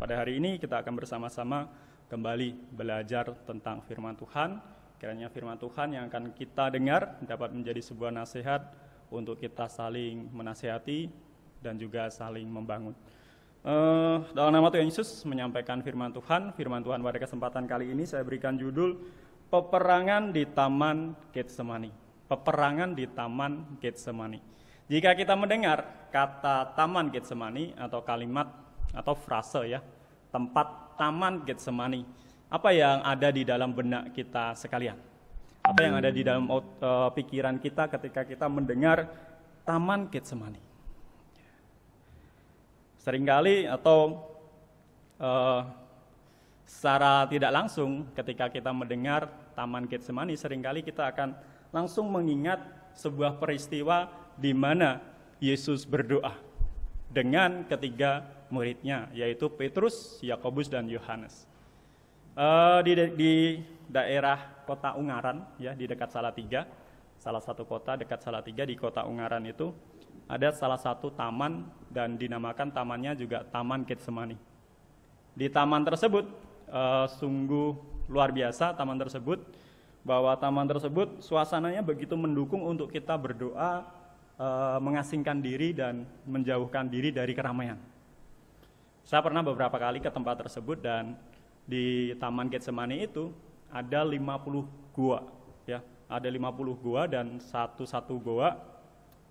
Pada hari ini kita akan bersama-sama kembali belajar tentang firman Tuhan. Kiranya firman Tuhan yang akan kita dengar dapat menjadi sebuah nasihat untuk kita saling menasihati dan juga saling membangun. Uh, dalam nama Tuhan Yesus menyampaikan firman Tuhan, firman Tuhan pada kesempatan kali ini saya berikan judul Peperangan di Taman Getsemani. Peperangan di Taman Getsemani. Jika kita mendengar kata Taman Getsemani atau kalimat atau frase ya, tempat taman Getsemani. Apa yang ada di dalam benak kita sekalian? Apa yang ada di dalam eh, pikiran kita ketika kita mendengar taman Getsemani? Seringkali atau uh, secara tidak langsung ketika kita mendengar taman Getsemani seringkali kita akan langsung mengingat sebuah peristiwa di mana Yesus berdoa dengan ketiga muridnya, yaitu Petrus, Yakobus, dan Yohanes. Uh, di, di daerah kota Ungaran, ya di dekat Salatiga, salah satu kota dekat Salatiga di kota Ungaran itu ada salah satu taman dan dinamakan tamannya juga Taman Kitsemani. Di taman tersebut uh, sungguh luar biasa taman tersebut bahwa taman tersebut suasananya begitu mendukung untuk kita berdoa, eh, mengasingkan diri dan menjauhkan diri dari keramaian. Saya pernah beberapa kali ke tempat tersebut dan di Taman Getsemani itu ada 50 gua ya. Ada 50 gua dan satu-satu gua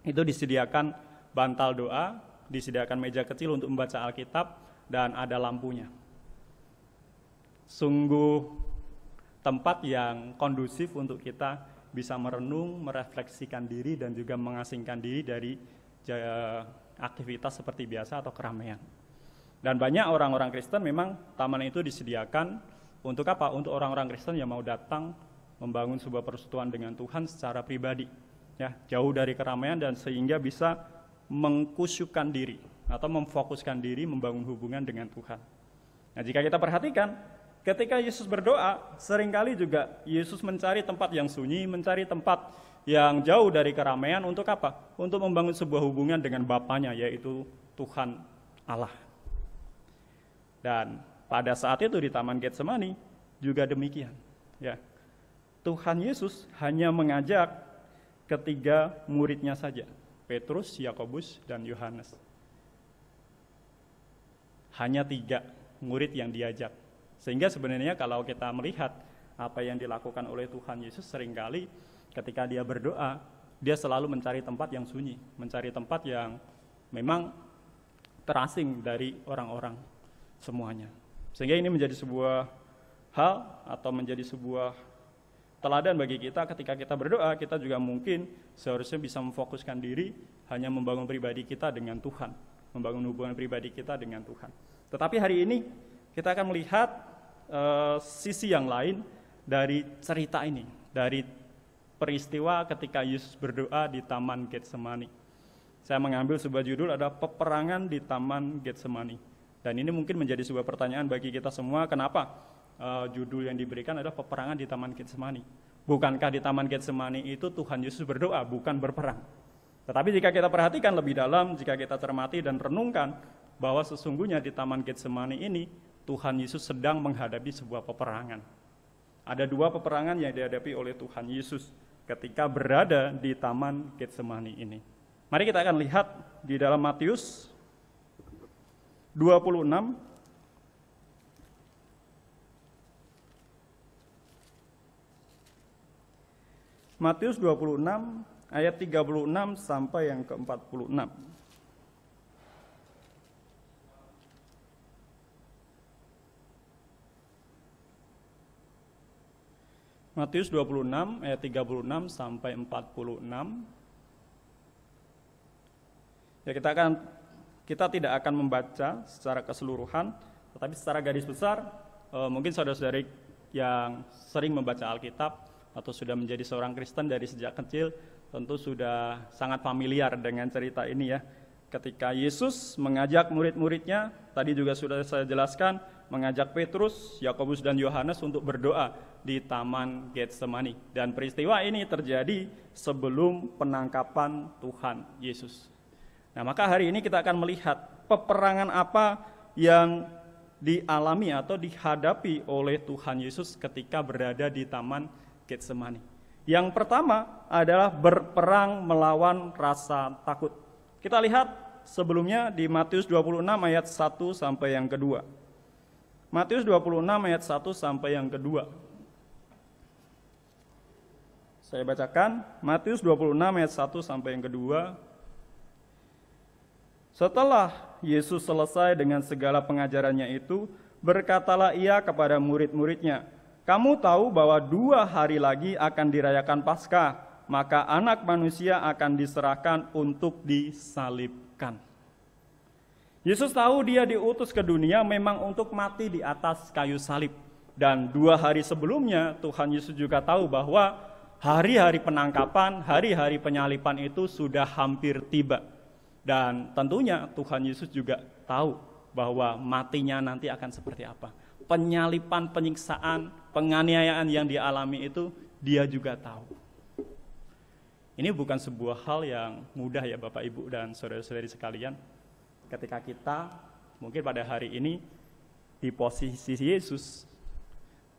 itu disediakan bantal doa, disediakan meja kecil untuk membaca Alkitab dan ada lampunya. Sungguh tempat yang kondusif untuk kita bisa merenung, merefleksikan diri dan juga mengasingkan diri dari aktivitas seperti biasa atau keramaian. Dan banyak orang-orang Kristen memang taman itu disediakan untuk apa? Untuk orang-orang Kristen yang mau datang membangun sebuah persekutuan dengan Tuhan secara pribadi, ya jauh dari keramaian dan sehingga bisa mengkusyukkan diri atau memfokuskan diri membangun hubungan dengan Tuhan. Nah, jika kita perhatikan, ketika Yesus berdoa, seringkali juga Yesus mencari tempat yang sunyi, mencari tempat yang jauh dari keramaian untuk apa? Untuk membangun sebuah hubungan dengan Bapaknya, yaitu Tuhan Allah. Dan pada saat itu di Taman Getsemani juga demikian. Ya. Tuhan Yesus hanya mengajak ketiga muridnya saja, Petrus, Yakobus, dan Yohanes. Hanya tiga murid yang diajak. Sehingga sebenarnya kalau kita melihat apa yang dilakukan oleh Tuhan Yesus seringkali ketika dia berdoa, dia selalu mencari tempat yang sunyi, mencari tempat yang memang terasing dari orang-orang semuanya. Sehingga ini menjadi sebuah hal atau menjadi sebuah teladan bagi kita ketika kita berdoa, kita juga mungkin seharusnya bisa memfokuskan diri hanya membangun pribadi kita dengan Tuhan, membangun hubungan pribadi kita dengan Tuhan. Tetapi hari ini kita akan melihat e, sisi yang lain dari cerita ini, dari peristiwa ketika Yesus berdoa di Taman Getsemani. Saya mengambil sebuah judul ada peperangan di Taman Getsemani. Dan ini mungkin menjadi sebuah pertanyaan bagi kita semua, kenapa uh, judul yang diberikan adalah peperangan di Taman Getsemani? Bukankah di Taman Getsemani itu Tuhan Yesus berdoa, bukan berperang? Tetapi jika kita perhatikan lebih dalam, jika kita cermati dan renungkan bahwa sesungguhnya di Taman Getsemani ini Tuhan Yesus sedang menghadapi sebuah peperangan. Ada dua peperangan yang dihadapi oleh Tuhan Yesus ketika berada di Taman Getsemani ini. Mari kita akan lihat di dalam Matius 26 Matius 26 ayat 36 sampai yang ke-46. Matius 26 ayat 36 sampai 46. Ya kita akan kita tidak akan membaca secara keseluruhan, tetapi secara garis besar eh, mungkin saudara-saudari yang sering membaca Alkitab atau sudah menjadi seorang Kristen dari sejak kecil tentu sudah sangat familiar dengan cerita ini ya. Ketika Yesus mengajak murid-muridnya, tadi juga sudah saya jelaskan, mengajak Petrus, Yakobus dan Yohanes untuk berdoa di Taman Getsemani. Dan peristiwa ini terjadi sebelum penangkapan Tuhan Yesus. Nah, maka hari ini kita akan melihat peperangan apa yang dialami atau dihadapi oleh Tuhan Yesus ketika berada di Taman Getsemani. Yang pertama adalah berperang melawan rasa takut. Kita lihat sebelumnya di Matius 26 ayat 1 sampai yang kedua. Matius 26 ayat 1 sampai yang kedua. Saya bacakan Matius 26 ayat 1 sampai yang kedua setelah Yesus selesai dengan segala pengajarannya itu, berkatalah ia kepada murid-muridnya, "Kamu tahu bahwa dua hari lagi akan dirayakan Paskah, maka Anak Manusia akan diserahkan untuk disalibkan." Yesus tahu dia diutus ke dunia memang untuk mati di atas kayu salib. Dan dua hari sebelumnya Tuhan Yesus juga tahu bahwa hari-hari penangkapan, hari-hari penyalipan itu sudah hampir tiba dan tentunya Tuhan Yesus juga tahu bahwa matinya nanti akan seperti apa. Penyalipan, penyiksaan, penganiayaan yang dialami itu dia juga tahu. Ini bukan sebuah hal yang mudah ya Bapak Ibu dan saudara-saudari sekalian. Ketika kita mungkin pada hari ini di posisi Yesus,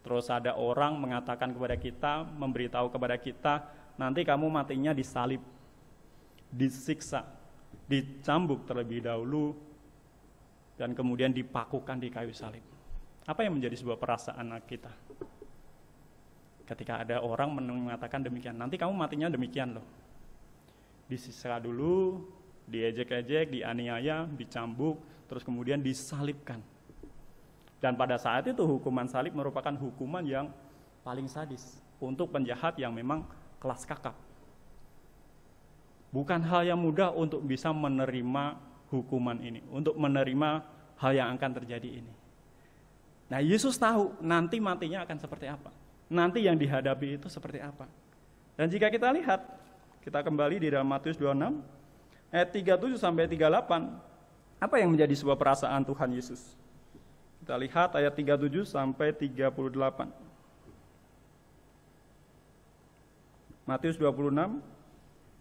terus ada orang mengatakan kepada kita, memberitahu kepada kita, nanti kamu matinya disalib, disiksa, dicambuk terlebih dahulu dan kemudian dipakukan di kayu salib. Apa yang menjadi sebuah perasaan anak kita? Ketika ada orang mengatakan demikian, nanti kamu matinya demikian loh. Disisa dulu, diejek-ejek, dianiaya, dicambuk, terus kemudian disalibkan. Dan pada saat itu hukuman salib merupakan hukuman yang paling sadis untuk penjahat yang memang kelas kakap bukan hal yang mudah untuk bisa menerima hukuman ini, untuk menerima hal yang akan terjadi ini. Nah, Yesus tahu nanti matinya akan seperti apa. Nanti yang dihadapi itu seperti apa. Dan jika kita lihat, kita kembali di dalam Matius 26 ayat 37 sampai 38. Apa yang menjadi sebuah perasaan Tuhan Yesus? Kita lihat ayat 37 sampai 38. Matius 26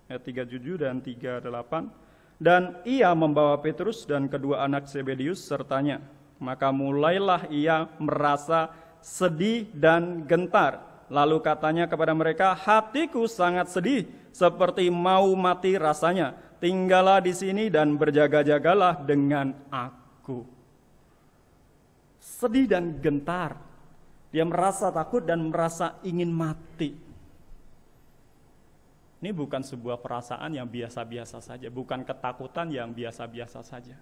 ayat 37 dan 38. Dan ia membawa Petrus dan kedua anak Sebedius sertanya. Maka mulailah ia merasa sedih dan gentar. Lalu katanya kepada mereka, hatiku sangat sedih, seperti mau mati rasanya. Tinggallah di sini dan berjaga-jagalah dengan aku. Sedih dan gentar. Dia merasa takut dan merasa ingin mati. Ini bukan sebuah perasaan yang biasa-biasa saja, bukan ketakutan yang biasa-biasa saja.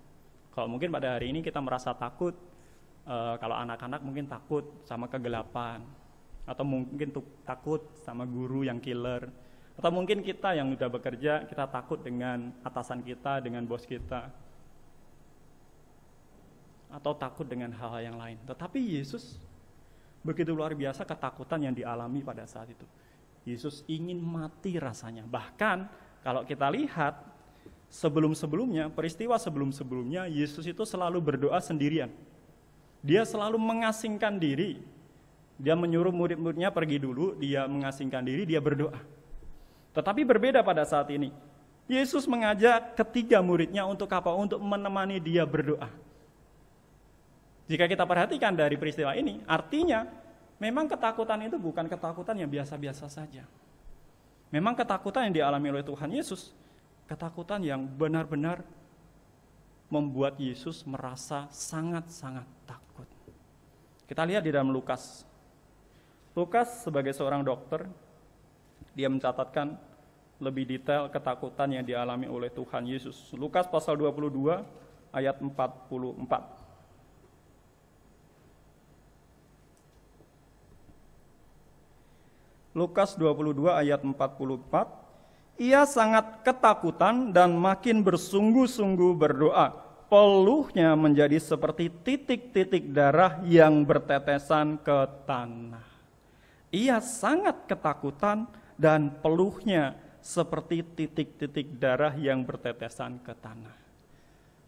Kalau mungkin pada hari ini kita merasa takut, e, kalau anak-anak mungkin takut sama kegelapan, atau mungkin takut sama guru yang killer, atau mungkin kita yang sudah bekerja, kita takut dengan atasan kita, dengan bos kita, atau takut dengan hal-hal yang lain. Tetapi Yesus begitu luar biasa ketakutan yang dialami pada saat itu Yesus ingin mati rasanya. Bahkan kalau kita lihat sebelum-sebelumnya, peristiwa sebelum-sebelumnya Yesus itu selalu berdoa sendirian. Dia selalu mengasingkan diri. Dia menyuruh murid-muridnya pergi dulu, dia mengasingkan diri, dia berdoa. Tetapi berbeda pada saat ini. Yesus mengajak ketiga muridnya untuk apa? Untuk menemani dia berdoa. Jika kita perhatikan dari peristiwa ini, artinya Memang ketakutan itu bukan ketakutan yang biasa-biasa saja. Memang ketakutan yang dialami oleh Tuhan Yesus, ketakutan yang benar-benar membuat Yesus merasa sangat-sangat takut. Kita lihat di dalam Lukas. Lukas sebagai seorang dokter, dia mencatatkan lebih detail ketakutan yang dialami oleh Tuhan Yesus. Lukas pasal 22 ayat 44. Lukas 22 ayat 44, ia sangat ketakutan dan makin bersungguh-sungguh berdoa. Peluhnya menjadi seperti titik-titik darah yang bertetesan ke tanah. Ia sangat ketakutan dan peluhnya seperti titik-titik darah yang bertetesan ke tanah.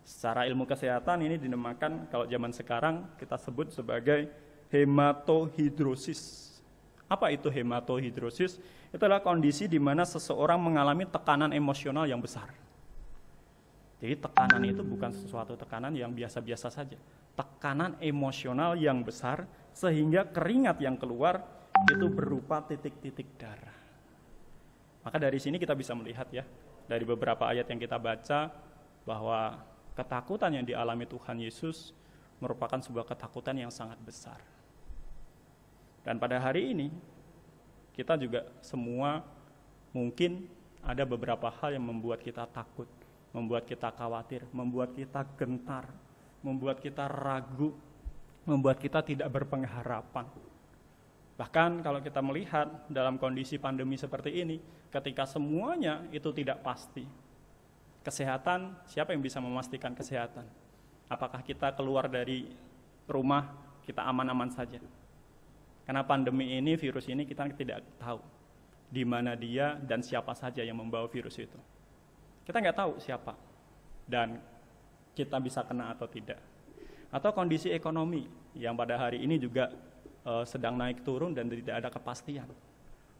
Secara ilmu kesehatan ini dinamakan kalau zaman sekarang kita sebut sebagai hematohidrosis apa itu hematohidrosis? Itulah kondisi di mana seseorang mengalami tekanan emosional yang besar. Jadi tekanan itu bukan sesuatu tekanan yang biasa-biasa saja. Tekanan emosional yang besar sehingga keringat yang keluar itu berupa titik-titik darah. Maka dari sini kita bisa melihat ya, dari beberapa ayat yang kita baca bahwa ketakutan yang dialami Tuhan Yesus merupakan sebuah ketakutan yang sangat besar. Dan pada hari ini kita juga semua mungkin ada beberapa hal yang membuat kita takut, membuat kita khawatir, membuat kita gentar, membuat kita ragu, membuat kita tidak berpengharapan. Bahkan kalau kita melihat dalam kondisi pandemi seperti ini, ketika semuanya itu tidak pasti. Kesehatan, siapa yang bisa memastikan kesehatan? Apakah kita keluar dari rumah, kita aman-aman saja? Karena pandemi ini, virus ini kita tidak tahu di mana dia dan siapa saja yang membawa virus itu. Kita nggak tahu siapa dan kita bisa kena atau tidak. Atau kondisi ekonomi yang pada hari ini juga uh, sedang naik turun dan tidak ada kepastian.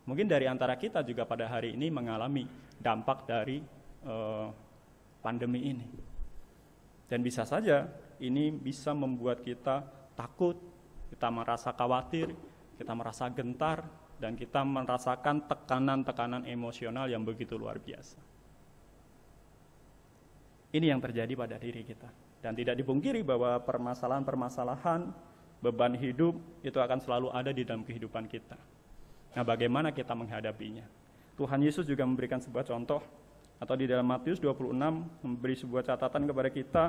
Mungkin dari antara kita juga pada hari ini mengalami dampak dari uh, pandemi ini. Dan bisa saja ini bisa membuat kita takut, kita merasa khawatir, kita merasa gentar, dan kita merasakan tekanan-tekanan emosional yang begitu luar biasa. Ini yang terjadi pada diri kita. Dan tidak dipungkiri bahwa permasalahan-permasalahan, beban hidup itu akan selalu ada di dalam kehidupan kita. Nah, bagaimana kita menghadapinya? Tuhan Yesus juga memberikan sebuah contoh atau di dalam Matius 26 memberi sebuah catatan kepada kita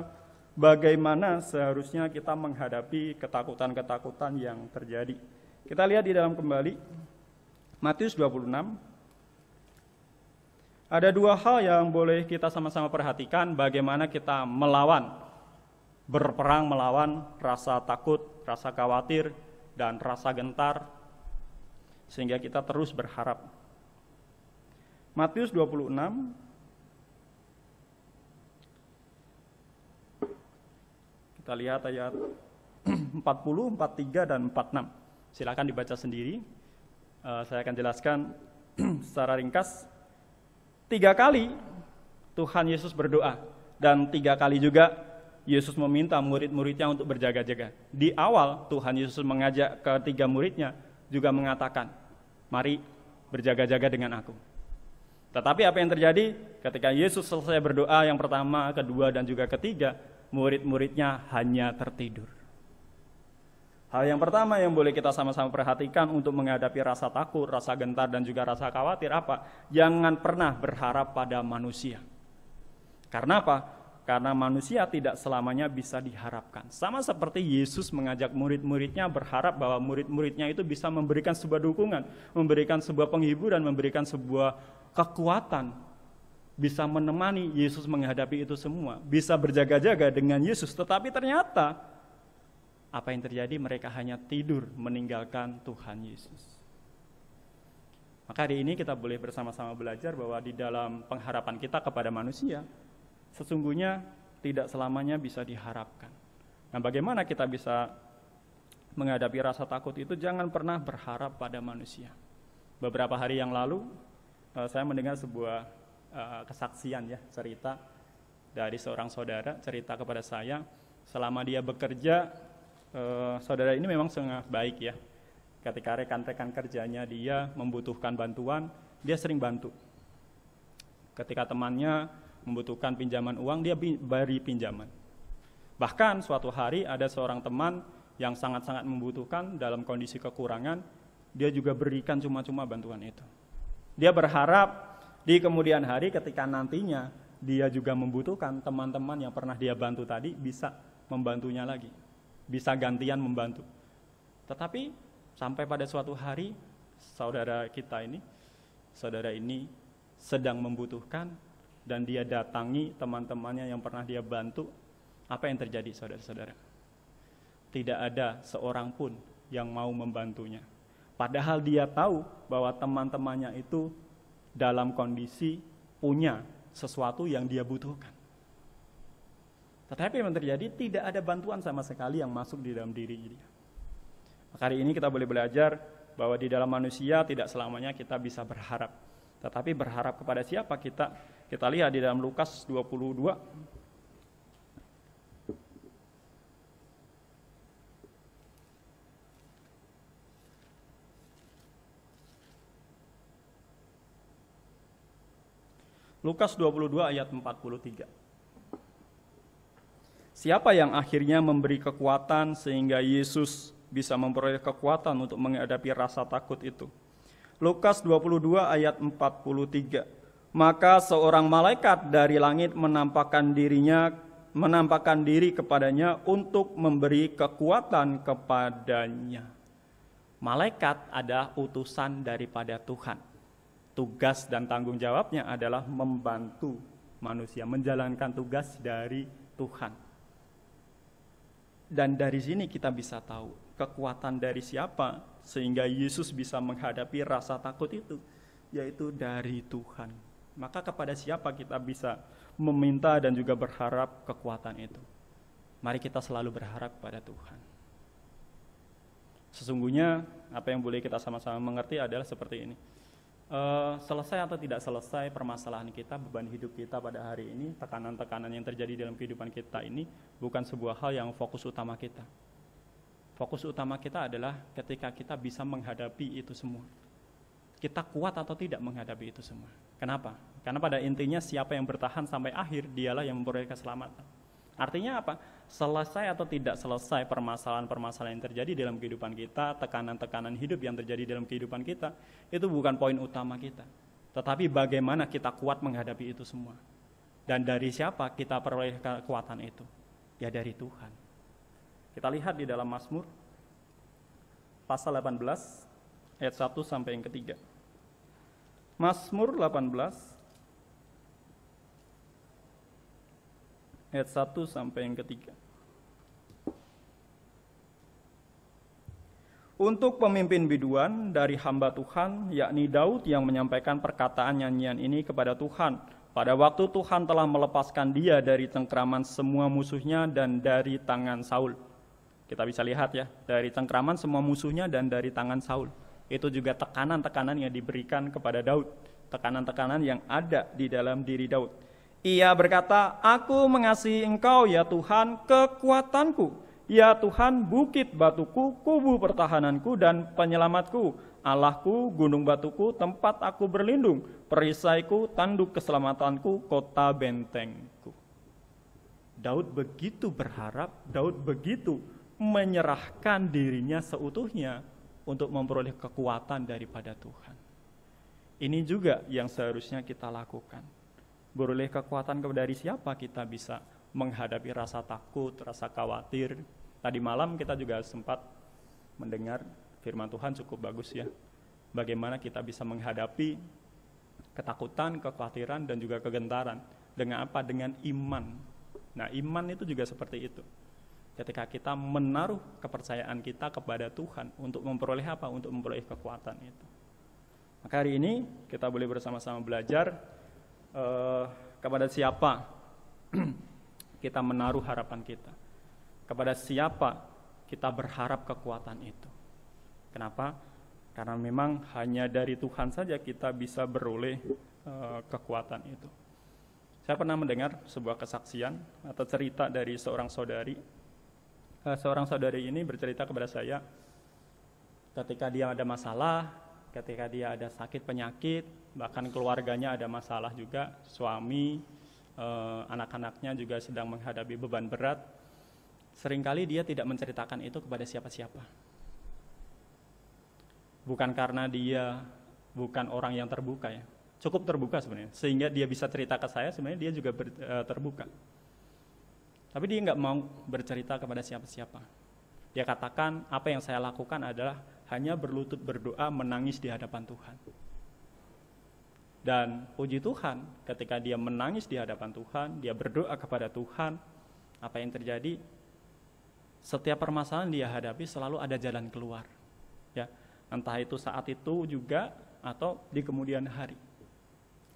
bagaimana seharusnya kita menghadapi ketakutan-ketakutan yang terjadi kita lihat di dalam kembali Matius 26 ada dua hal yang boleh kita sama-sama perhatikan bagaimana kita melawan, berperang melawan rasa takut, rasa khawatir, dan rasa gentar, sehingga kita terus berharap. Matius 26, kita lihat ayat 40, 43, dan 46. Silakan dibaca sendiri. Uh, saya akan jelaskan secara ringkas. Tiga kali Tuhan Yesus berdoa dan tiga kali juga Yesus meminta murid-muridnya untuk berjaga-jaga. Di awal Tuhan Yesus mengajak ketiga muridnya juga mengatakan, "Mari berjaga-jaga dengan aku." Tetapi apa yang terjadi ketika Yesus selesai berdoa yang pertama, kedua, dan juga ketiga, murid-muridnya hanya tertidur. Hal yang pertama yang boleh kita sama-sama perhatikan untuk menghadapi rasa takut, rasa gentar, dan juga rasa khawatir apa? Jangan pernah berharap pada manusia. Karena apa? Karena manusia tidak selamanya bisa diharapkan. Sama seperti Yesus mengajak murid-muridnya berharap bahwa murid-muridnya itu bisa memberikan sebuah dukungan, memberikan sebuah penghiburan, memberikan sebuah kekuatan, bisa menemani Yesus menghadapi itu semua, bisa berjaga-jaga dengan Yesus. Tetapi ternyata apa yang terjadi? Mereka hanya tidur meninggalkan Tuhan Yesus. Maka hari ini kita boleh bersama-sama belajar bahwa di dalam pengharapan kita kepada manusia, sesungguhnya tidak selamanya bisa diharapkan. Nah bagaimana kita bisa menghadapi rasa takut itu jangan pernah berharap pada manusia. Beberapa hari yang lalu eh, saya mendengar sebuah eh, kesaksian ya cerita dari seorang saudara cerita kepada saya selama dia bekerja Eh, saudara ini memang sangat baik ya. Ketika rekan-rekan kerjanya dia membutuhkan bantuan, dia sering bantu. Ketika temannya membutuhkan pinjaman uang, dia beri pinjaman. Bahkan suatu hari ada seorang teman yang sangat-sangat membutuhkan dalam kondisi kekurangan, dia juga berikan cuma-cuma bantuan itu. Dia berharap di kemudian hari ketika nantinya dia juga membutuhkan teman-teman yang pernah dia bantu tadi bisa membantunya lagi bisa gantian membantu. Tetapi sampai pada suatu hari saudara kita ini, saudara ini sedang membutuhkan dan dia datangi teman-temannya yang pernah dia bantu, apa yang terjadi saudara-saudara? Tidak ada seorang pun yang mau membantunya. Padahal dia tahu bahwa teman-temannya itu dalam kondisi punya sesuatu yang dia butuhkan. Tetapi yang terjadi tidak ada bantuan sama sekali yang masuk di dalam diri dia. Maka hari ini kita boleh belajar bahwa di dalam manusia tidak selamanya kita bisa berharap. Tetapi berharap kepada siapa kita? Kita lihat di dalam Lukas 22 Lukas 22 ayat 43. Siapa yang akhirnya memberi kekuatan sehingga Yesus bisa memperoleh kekuatan untuk menghadapi rasa takut itu? Lukas 22 ayat 43. Maka seorang malaikat dari langit menampakkan dirinya menampakkan diri kepadanya untuk memberi kekuatan kepadanya. Malaikat adalah utusan daripada Tuhan. Tugas dan tanggung jawabnya adalah membantu manusia menjalankan tugas dari Tuhan. Dan dari sini kita bisa tahu kekuatan dari siapa sehingga Yesus bisa menghadapi rasa takut itu, yaitu dari Tuhan. Maka kepada siapa kita bisa meminta dan juga berharap kekuatan itu. Mari kita selalu berharap kepada Tuhan. Sesungguhnya apa yang boleh kita sama-sama mengerti adalah seperti ini uh, selesai atau tidak selesai permasalahan kita, beban hidup kita pada hari ini, tekanan-tekanan yang terjadi dalam kehidupan kita ini bukan sebuah hal yang fokus utama kita. Fokus utama kita adalah ketika kita bisa menghadapi itu semua. Kita kuat atau tidak menghadapi itu semua. Kenapa? Karena pada intinya siapa yang bertahan sampai akhir, dialah yang memperoleh keselamatan. Artinya apa? selesai atau tidak selesai permasalahan-permasalahan yang terjadi dalam kehidupan kita, tekanan-tekanan hidup yang terjadi dalam kehidupan kita, itu bukan poin utama kita. Tetapi bagaimana kita kuat menghadapi itu semua. Dan dari siapa kita peroleh kekuatan itu? Ya dari Tuhan. Kita lihat di dalam Mazmur pasal 18 ayat 1 sampai yang ketiga. Mazmur 18 ayat 1 sampai yang ketiga. untuk pemimpin biduan dari hamba Tuhan, yakni Daud yang menyampaikan perkataan nyanyian ini kepada Tuhan. Pada waktu Tuhan telah melepaskan dia dari cengkraman semua musuhnya dan dari tangan Saul. Kita bisa lihat ya, dari cengkraman semua musuhnya dan dari tangan Saul. Itu juga tekanan-tekanan yang diberikan kepada Daud. Tekanan-tekanan yang ada di dalam diri Daud. Ia berkata, Aku mengasihi engkau ya Tuhan, kekuatanku Ya Tuhan, bukit batuku, kubu pertahananku dan penyelamatku, Allahku, gunung batuku, tempat aku berlindung, perisaiku, tanduk keselamatanku, kota bentengku. Daud begitu berharap, Daud begitu menyerahkan dirinya seutuhnya untuk memperoleh kekuatan daripada Tuhan. Ini juga yang seharusnya kita lakukan. Beroleh kekuatan dari siapa kita bisa menghadapi rasa takut, rasa khawatir, Tadi malam kita juga sempat mendengar firman Tuhan cukup bagus ya. Bagaimana kita bisa menghadapi ketakutan, kekhawatiran, dan juga kegentaran. Dengan apa? Dengan iman. Nah, iman itu juga seperti itu. Ketika kita menaruh kepercayaan kita kepada Tuhan untuk memperoleh apa? Untuk memperoleh kekuatan itu. Maka hari ini kita boleh bersama-sama belajar eh, kepada siapa kita menaruh harapan kita kepada siapa kita berharap kekuatan itu. Kenapa? Karena memang hanya dari Tuhan saja kita bisa beroleh e, kekuatan itu. Saya pernah mendengar sebuah kesaksian atau cerita dari seorang saudari. E, seorang saudari ini bercerita kepada saya ketika dia ada masalah, ketika dia ada sakit penyakit, bahkan keluarganya ada masalah juga, suami, e, anak-anaknya juga sedang menghadapi beban berat Seringkali dia tidak menceritakan itu kepada siapa-siapa. Bukan karena dia bukan orang yang terbuka ya. Cukup terbuka sebenarnya. Sehingga dia bisa cerita ke saya sebenarnya dia juga ber, e, terbuka. Tapi dia nggak mau bercerita kepada siapa-siapa. Dia katakan apa yang saya lakukan adalah hanya berlutut berdoa menangis di hadapan Tuhan. Dan puji Tuhan, ketika dia menangis di hadapan Tuhan, dia berdoa kepada Tuhan, apa yang terjadi? setiap permasalahan dia hadapi selalu ada jalan keluar. Ya, entah itu saat itu juga atau di kemudian hari.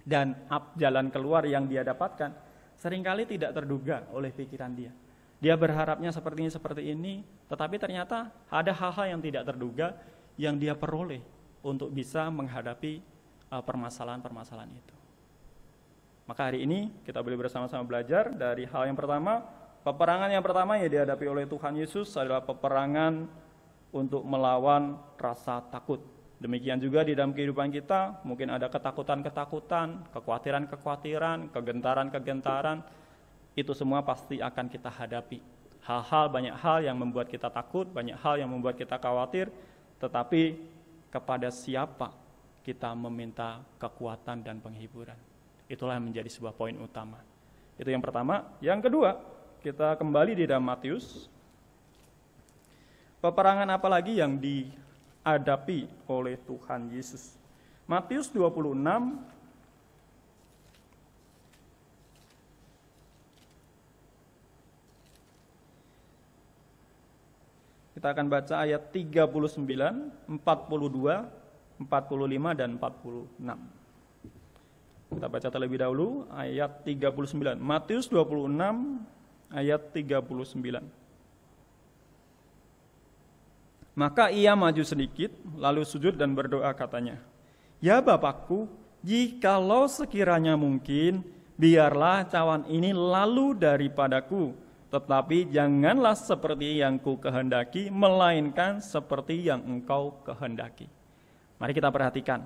Dan up jalan keluar yang dia dapatkan seringkali tidak terduga oleh pikiran dia. Dia berharapnya seperti ini seperti ini, tetapi ternyata ada hal-hal yang tidak terduga yang dia peroleh untuk bisa menghadapi uh, permasalahan-permasalahan itu. Maka hari ini kita boleh bersama-sama belajar dari hal yang pertama, Peperangan yang pertama yang dihadapi oleh Tuhan Yesus adalah peperangan untuk melawan rasa takut. Demikian juga di dalam kehidupan kita, mungkin ada ketakutan-ketakutan, kekhawatiran-kekhawatiran, kegentaran-kegentaran, itu semua pasti akan kita hadapi. Hal-hal, banyak hal yang membuat kita takut, banyak hal yang membuat kita khawatir, tetapi kepada siapa kita meminta kekuatan dan penghiburan. Itulah yang menjadi sebuah poin utama. Itu yang pertama. Yang kedua, kita kembali di dalam Matius. Peperangan apa lagi yang dihadapi oleh Tuhan Yesus? Matius 26 Kita akan baca ayat 39, 42, 45 dan 46. Kita baca terlebih dahulu ayat 39. Matius 26 ayat 39. Maka ia maju sedikit, lalu sujud dan berdoa katanya, Ya Bapakku, jikalau sekiranya mungkin, biarlah cawan ini lalu daripadaku, tetapi janganlah seperti yang ku kehendaki, melainkan seperti yang engkau kehendaki. Mari kita perhatikan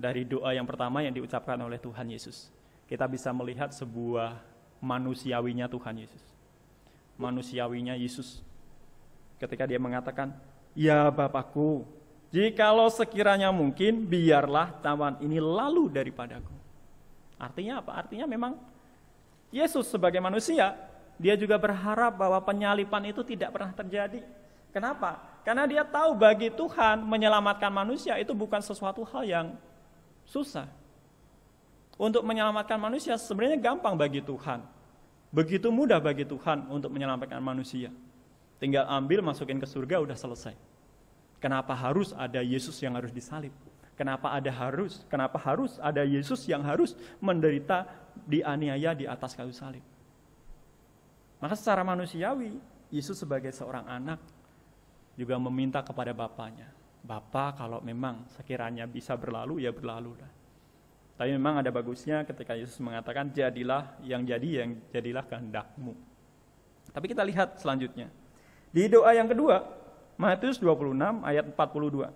dari doa yang pertama yang diucapkan oleh Tuhan Yesus. Kita bisa melihat sebuah manusiawinya Tuhan Yesus manusiawinya Yesus ketika dia mengatakan, "Ya Bapakku, jikalau sekiranya mungkin, biarlah tawan ini lalu daripadaku." Artinya apa? Artinya memang Yesus sebagai manusia, dia juga berharap bahwa penyalipan itu tidak pernah terjadi. Kenapa? Karena dia tahu bagi Tuhan menyelamatkan manusia itu bukan sesuatu hal yang susah. Untuk menyelamatkan manusia sebenarnya gampang bagi Tuhan. Begitu mudah bagi Tuhan untuk menyelamatkan manusia. Tinggal ambil, masukin ke surga, udah selesai. Kenapa harus ada Yesus yang harus disalib? Kenapa ada harus? Kenapa harus ada Yesus yang harus menderita dianiaya di atas kayu salib? Maka secara manusiawi, Yesus sebagai seorang anak juga meminta kepada Bapaknya. Bapak kalau memang sekiranya bisa berlalu, ya berlalu. Dah. Tapi memang ada bagusnya ketika Yesus mengatakan jadilah yang jadi yang jadilah kehendakmu. Tapi kita lihat selanjutnya. Di doa yang kedua, Matius 26 ayat 42.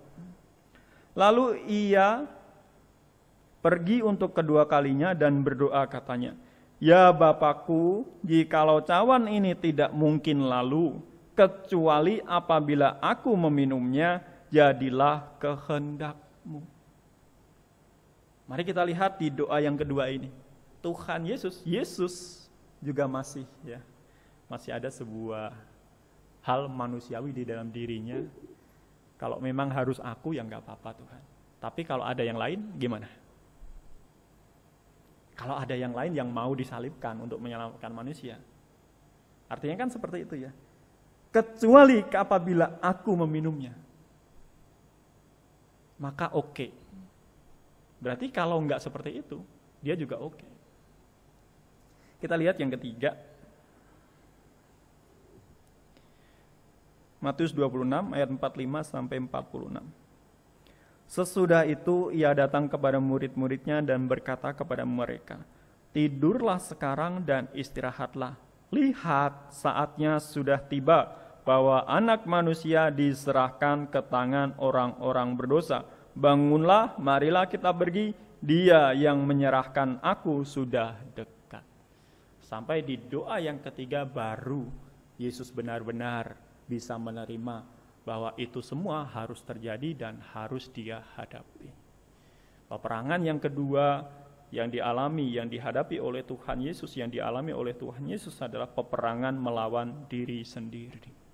Lalu ia pergi untuk kedua kalinya dan berdoa katanya, Ya Bapakku, jikalau cawan ini tidak mungkin lalu, kecuali apabila aku meminumnya, jadilah kehendakmu. Mari kita lihat di doa yang kedua ini. Tuhan Yesus, Yesus juga masih ya. Masih ada sebuah hal manusiawi di dalam dirinya. Kalau memang harus aku yang nggak apa-apa Tuhan. Tapi kalau ada yang lain gimana? Kalau ada yang lain yang mau disalibkan untuk menyelamatkan manusia. Artinya kan seperti itu ya. Kecuali apabila aku meminumnya. Maka oke. Okay Berarti kalau nggak seperti itu, dia juga oke. Okay. Kita lihat yang ketiga. Matius 26 ayat 45 sampai 46. Sesudah itu ia datang kepada murid-muridnya dan berkata kepada mereka, "Tidurlah sekarang dan istirahatlah. Lihat, saatnya sudah tiba." bahwa anak manusia diserahkan ke tangan orang-orang berdosa bangunlah, marilah kita pergi, dia yang menyerahkan aku sudah dekat. Sampai di doa yang ketiga baru Yesus benar-benar bisa menerima bahwa itu semua harus terjadi dan harus dia hadapi. Peperangan yang kedua yang dialami, yang dihadapi oleh Tuhan Yesus, yang dialami oleh Tuhan Yesus adalah peperangan melawan diri sendiri.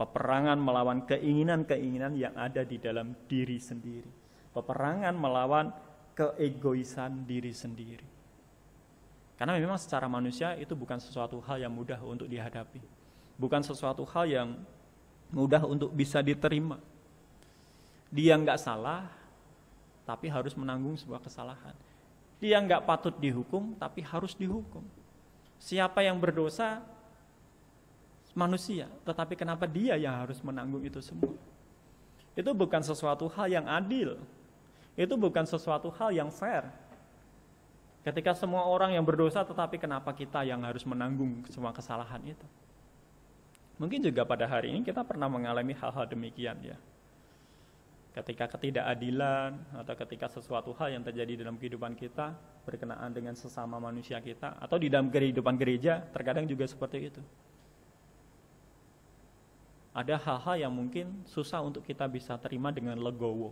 Peperangan melawan keinginan-keinginan yang ada di dalam diri sendiri. Peperangan melawan keegoisan diri sendiri. Karena memang secara manusia itu bukan sesuatu hal yang mudah untuk dihadapi. Bukan sesuatu hal yang mudah untuk bisa diterima. Dia nggak salah, tapi harus menanggung sebuah kesalahan. Dia nggak patut dihukum, tapi harus dihukum. Siapa yang berdosa, manusia, tetapi kenapa dia yang harus menanggung itu semua? Itu bukan sesuatu hal yang adil. Itu bukan sesuatu hal yang fair. Ketika semua orang yang berdosa, tetapi kenapa kita yang harus menanggung semua kesalahan itu? Mungkin juga pada hari ini kita pernah mengalami hal-hal demikian ya. Ketika ketidakadilan atau ketika sesuatu hal yang terjadi dalam kehidupan kita berkenaan dengan sesama manusia kita atau di dalam kehidupan gereja terkadang juga seperti itu ada hal-hal yang mungkin susah untuk kita bisa terima dengan legowo.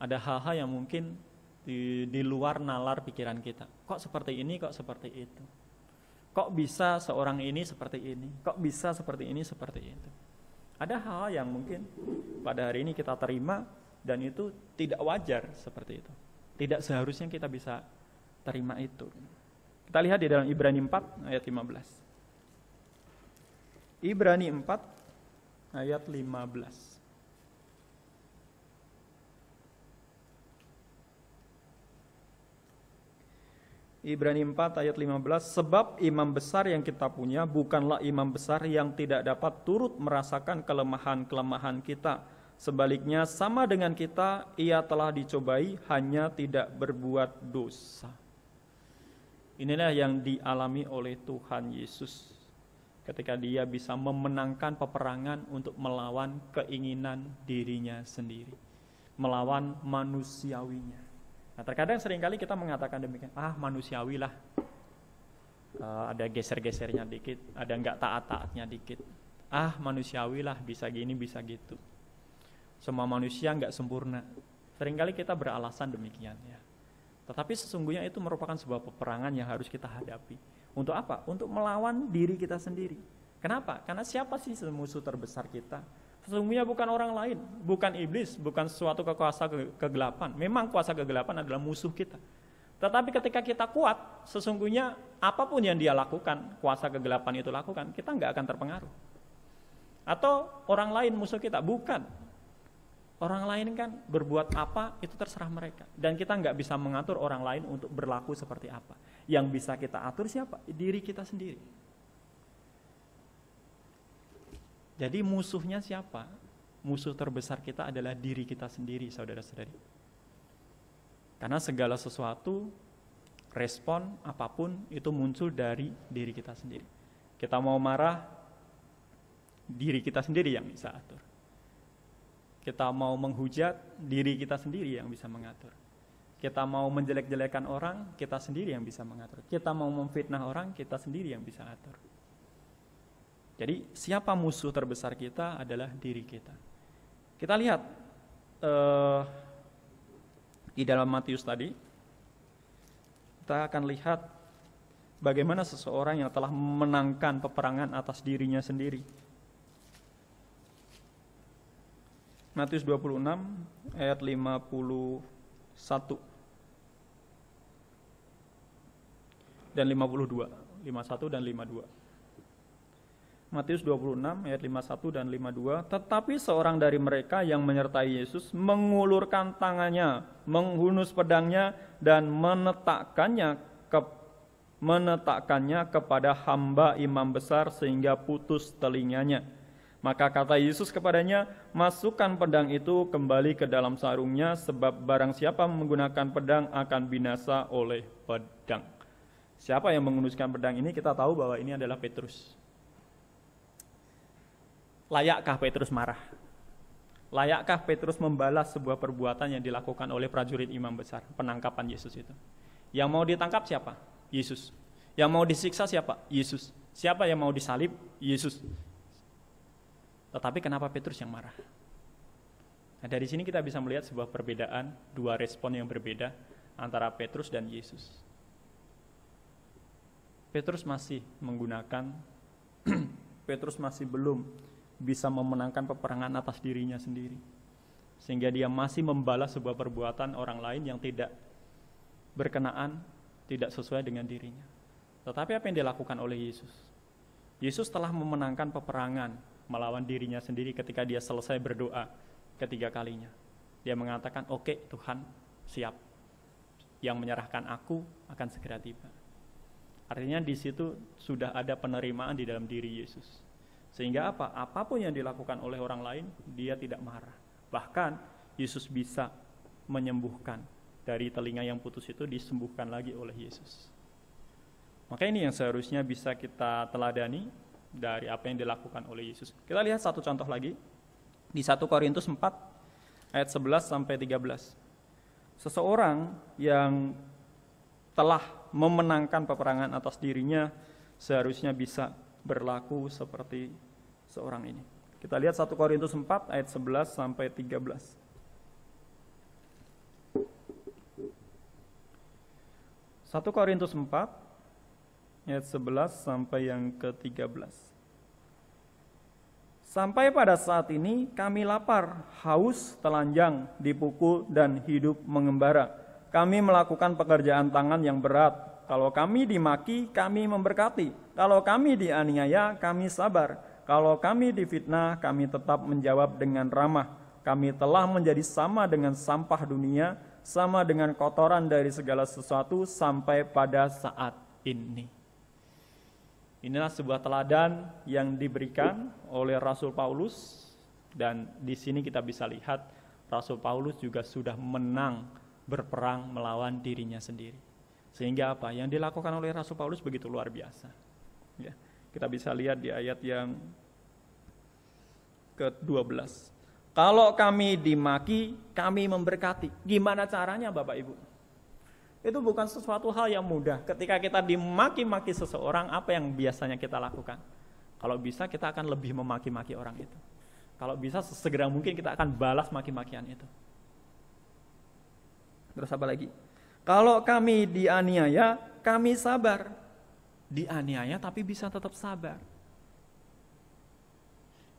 Ada hal-hal yang mungkin di, di luar nalar pikiran kita. Kok seperti ini, kok seperti itu. Kok bisa seorang ini seperti ini? Kok bisa seperti ini, seperti itu? Ada hal yang mungkin pada hari ini kita terima dan itu tidak wajar seperti itu. Tidak seharusnya kita bisa terima itu. Kita lihat di dalam Ibrani 4 ayat 15. Ibrani 4 ayat 15. Ibrani 4 ayat 15 Sebab imam besar yang kita punya bukanlah imam besar yang tidak dapat turut merasakan kelemahan-kelemahan kita Sebaliknya sama dengan kita ia telah dicobai hanya tidak berbuat dosa Inilah yang dialami oleh Tuhan Yesus ketika dia bisa memenangkan peperangan untuk melawan keinginan dirinya sendiri, melawan manusiawinya. Nah, terkadang seringkali kita mengatakan demikian, ah manusiawilah, uh, eh, ada geser-gesernya dikit, ada nggak taat-taatnya dikit, ah manusiawilah bisa gini bisa gitu. Semua manusia nggak sempurna. Seringkali kita beralasan demikian ya. Tetapi sesungguhnya itu merupakan sebuah peperangan yang harus kita hadapi untuk apa? Untuk melawan diri kita sendiri. Kenapa? Karena siapa sih musuh terbesar kita? Sesungguhnya bukan orang lain, bukan iblis, bukan suatu kekuasaan kegelapan. Memang kuasa kegelapan adalah musuh kita. Tetapi ketika kita kuat, sesungguhnya apapun yang dia lakukan, kuasa kegelapan itu lakukan, kita nggak akan terpengaruh. Atau orang lain musuh kita, bukan. Orang lain kan berbuat apa itu terserah mereka dan kita nggak bisa mengatur orang lain untuk berlaku seperti apa. Yang bisa kita atur siapa? Diri kita sendiri. Jadi musuhnya siapa? Musuh terbesar kita adalah diri kita sendiri, saudara-saudari. Karena segala sesuatu, respon apapun itu muncul dari diri kita sendiri. Kita mau marah, diri kita sendiri yang bisa atur kita mau menghujat, diri kita sendiri yang bisa mengatur. Kita mau menjelek-jelekan orang, kita sendiri yang bisa mengatur. Kita mau memfitnah orang, kita sendiri yang bisa atur. Jadi siapa musuh terbesar kita adalah diri kita. Kita lihat uh, di dalam Matius tadi, kita akan lihat bagaimana seseorang yang telah memenangkan peperangan atas dirinya sendiri Matius 26 ayat 51 dan 52, 51 dan 52. Matius 26 ayat 51 dan 52, tetapi seorang dari mereka yang menyertai Yesus mengulurkan tangannya, menghunus pedangnya dan menetakkannya ke menetakkannya kepada hamba imam besar sehingga putus telinganya maka kata Yesus kepadanya, "Masukkan pedang itu kembali ke dalam sarungnya, sebab barang siapa menggunakan pedang akan binasa oleh pedang." Siapa yang menggunakan pedang ini kita tahu bahwa ini adalah Petrus. Layakkah Petrus marah? Layakkah Petrus membalas sebuah perbuatan yang dilakukan oleh prajurit imam besar, penangkapan Yesus itu? Yang mau ditangkap siapa? Yesus. Yang mau disiksa siapa? Yesus. Siapa yang mau disalib? Yesus. Tetapi kenapa Petrus yang marah? Nah, dari sini kita bisa melihat sebuah perbedaan, dua respon yang berbeda antara Petrus dan Yesus. Petrus masih menggunakan Petrus masih belum bisa memenangkan peperangan atas dirinya sendiri. Sehingga dia masih membalas sebuah perbuatan orang lain yang tidak berkenaan, tidak sesuai dengan dirinya. Tetapi apa yang dilakukan oleh Yesus? Yesus telah memenangkan peperangan melawan dirinya sendiri ketika dia selesai berdoa ketiga kalinya. Dia mengatakan, "Oke, okay, Tuhan, siap. Yang menyerahkan aku akan segera tiba." Artinya di situ sudah ada penerimaan di dalam diri Yesus. Sehingga apa? Apapun yang dilakukan oleh orang lain, dia tidak marah. Bahkan Yesus bisa menyembuhkan dari telinga yang putus itu disembuhkan lagi oleh Yesus. Maka ini yang seharusnya bisa kita teladani dari apa yang dilakukan oleh Yesus. Kita lihat satu contoh lagi di 1 Korintus 4 ayat 11 sampai 13. Seseorang yang telah memenangkan peperangan atas dirinya seharusnya bisa berlaku seperti seorang ini. Kita lihat 1 Korintus 4 ayat 11 sampai 13. Satu Korintus 4 ayat 11 sampai yang ke-13. Sampai pada saat ini kami lapar, haus, telanjang, dipukul, dan hidup mengembara. Kami melakukan pekerjaan tangan yang berat. Kalau kami dimaki, kami memberkati. Kalau kami dianiaya, kami sabar. Kalau kami difitnah, kami tetap menjawab dengan ramah. Kami telah menjadi sama dengan sampah dunia, sama dengan kotoran dari segala sesuatu sampai pada saat ini. Inilah sebuah teladan yang diberikan oleh Rasul Paulus dan di sini kita bisa lihat Rasul Paulus juga sudah menang berperang melawan dirinya sendiri. Sehingga apa yang dilakukan oleh Rasul Paulus begitu luar biasa. Ya, kita bisa lihat di ayat yang ke-12. Kalau kami dimaki, kami memberkati. Gimana caranya Bapak Ibu? Itu bukan sesuatu hal yang mudah. Ketika kita dimaki-maki seseorang, apa yang biasanya kita lakukan? Kalau bisa kita akan lebih memaki-maki orang itu. Kalau bisa sesegera mungkin kita akan balas maki-makian itu. Terus apa lagi? Kalau kami dianiaya, kami sabar. Dianiaya tapi bisa tetap sabar.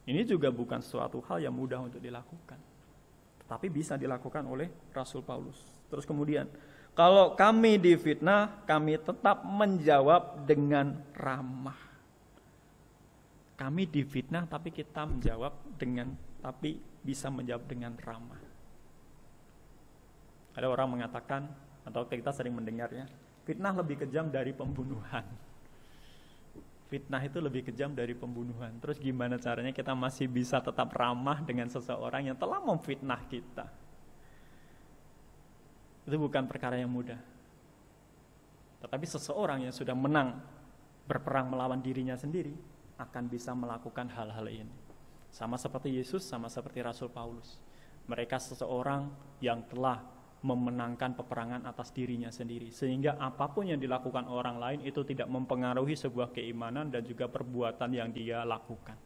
Ini juga bukan suatu hal yang mudah untuk dilakukan. Tetapi bisa dilakukan oleh Rasul Paulus. Terus kemudian, kalau kami difitnah, kami tetap menjawab dengan ramah. Kami difitnah tapi kita menjawab dengan tapi bisa menjawab dengan ramah. Ada orang mengatakan atau kita sering mendengarnya, fitnah lebih kejam dari pembunuhan. Fitnah itu lebih kejam dari pembunuhan. Terus gimana caranya kita masih bisa tetap ramah dengan seseorang yang telah memfitnah kita? Itu bukan perkara yang mudah. Tetapi seseorang yang sudah menang berperang melawan dirinya sendiri akan bisa melakukan hal-hal ini. Sama seperti Yesus, sama seperti Rasul Paulus. Mereka seseorang yang telah memenangkan peperangan atas dirinya sendiri sehingga apapun yang dilakukan orang lain itu tidak mempengaruhi sebuah keimanan dan juga perbuatan yang dia lakukan.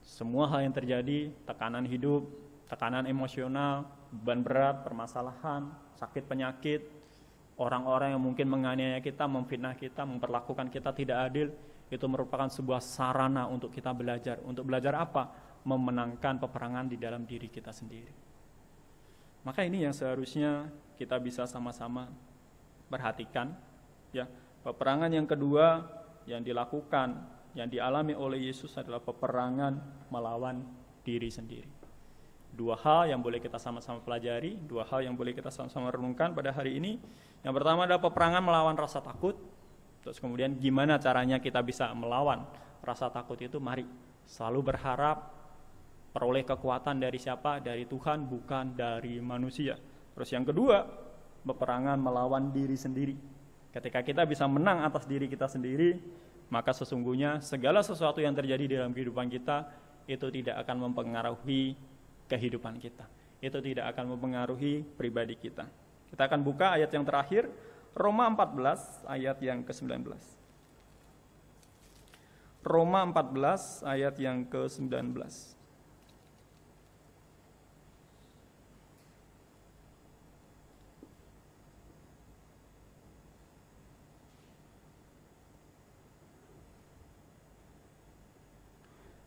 Semua hal yang terjadi, tekanan hidup, tekanan emosional, beban berat, permasalahan, sakit penyakit, orang-orang yang mungkin menganiaya kita, memfitnah kita, memperlakukan kita tidak adil, itu merupakan sebuah sarana untuk kita belajar. Untuk belajar apa? Memenangkan peperangan di dalam diri kita sendiri. Maka ini yang seharusnya kita bisa sama-sama perhatikan ya. Peperangan yang kedua yang dilakukan, yang dialami oleh Yesus adalah peperangan melawan diri sendiri dua hal yang boleh kita sama-sama pelajari, dua hal yang boleh kita sama-sama renungkan pada hari ini. Yang pertama adalah peperangan melawan rasa takut. Terus kemudian gimana caranya kita bisa melawan rasa takut itu? Mari selalu berharap peroleh kekuatan dari siapa? Dari Tuhan, bukan dari manusia. Terus yang kedua, peperangan melawan diri sendiri. Ketika kita bisa menang atas diri kita sendiri, maka sesungguhnya segala sesuatu yang terjadi dalam kehidupan kita itu tidak akan mempengaruhi kehidupan kita. Itu tidak akan mempengaruhi pribadi kita. Kita akan buka ayat yang terakhir, Roma 14 ayat yang ke-19. Roma 14 ayat yang ke-19.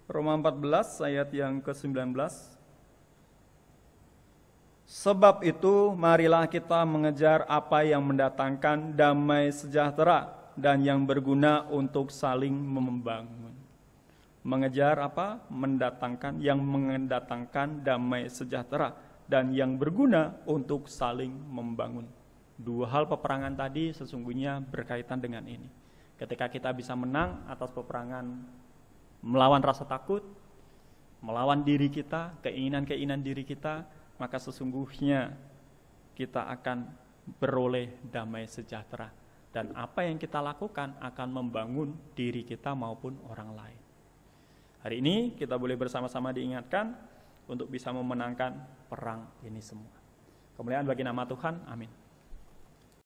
Roma 14 ayat yang ke-19 Sebab itu, marilah kita mengejar apa yang mendatangkan damai sejahtera dan yang berguna untuk saling membangun. Mengejar apa? Mendatangkan yang mendatangkan damai sejahtera dan yang berguna untuk saling membangun. Dua hal peperangan tadi sesungguhnya berkaitan dengan ini. Ketika kita bisa menang atas peperangan melawan rasa takut, melawan diri kita, keinginan-keinginan diri kita, maka sesungguhnya kita akan beroleh damai sejahtera. Dan apa yang kita lakukan akan membangun diri kita maupun orang lain. Hari ini kita boleh bersama-sama diingatkan untuk bisa memenangkan perang ini semua. Kemuliaan bagi nama Tuhan, amin.